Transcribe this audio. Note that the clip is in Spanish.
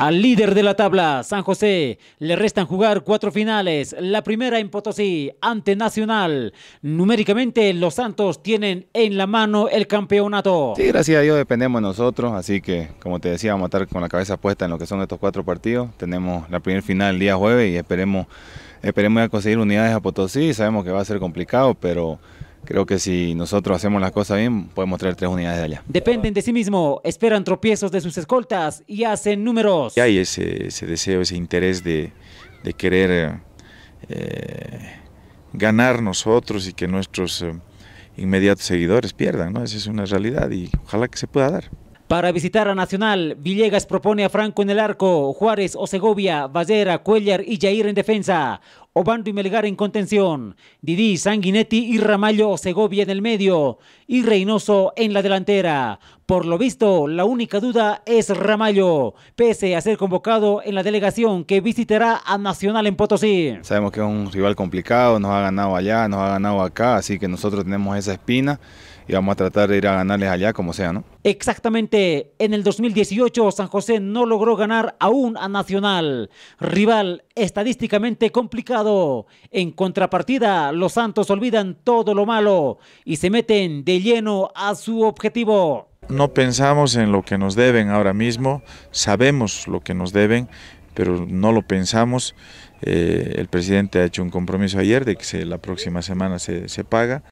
Al líder de la tabla, San José, le restan jugar cuatro finales. La primera en Potosí, ante Nacional. Numéricamente, los Santos tienen en la mano el campeonato. Sí, gracias a Dios dependemos de nosotros. Así que, como te decía, vamos a estar con la cabeza puesta en lo que son estos cuatro partidos. Tenemos la primera final el día jueves y esperemos, esperemos conseguir unidades a Potosí. Sabemos que va a ser complicado, pero... Creo que si nosotros hacemos las cosas bien, podemos traer tres unidades de allá. Dependen de sí mismo, esperan tropiezos de sus escoltas y hacen números. Y hay ese, deseo, ese interés de, querer eh, ganar nosotros y que nuestros eh, inmediatos seguidores pierdan, ¿no? Esa es una realidad y ojalá que se pueda dar. Para visitar a Nacional, Villegas propone a Franco en el arco, Juárez o Segovia, Vallera, Cuellar y Jair en defensa. Obando y Melgar en contención, Didi, Sanguinetti y Ramallo Segovia en el medio y Reynoso en la delantera. Por lo visto, la única duda es Ramallo, pese a ser convocado en la delegación que visitará a Nacional en Potosí. Sabemos que es un rival complicado, nos ha ganado allá, nos ha ganado acá, así que nosotros tenemos esa espina y vamos a tratar de ir a ganarles allá como sea, ¿no? Exactamente, en el 2018 San José no logró ganar aún a Nacional, rival estadísticamente complicado. En contrapartida, los Santos olvidan todo lo malo y se meten de lleno a su objetivo no pensamos en lo que nos deben ahora mismo, sabemos lo que nos deben, pero no lo pensamos. Eh, el presidente ha hecho un compromiso ayer de que la próxima semana se, se paga.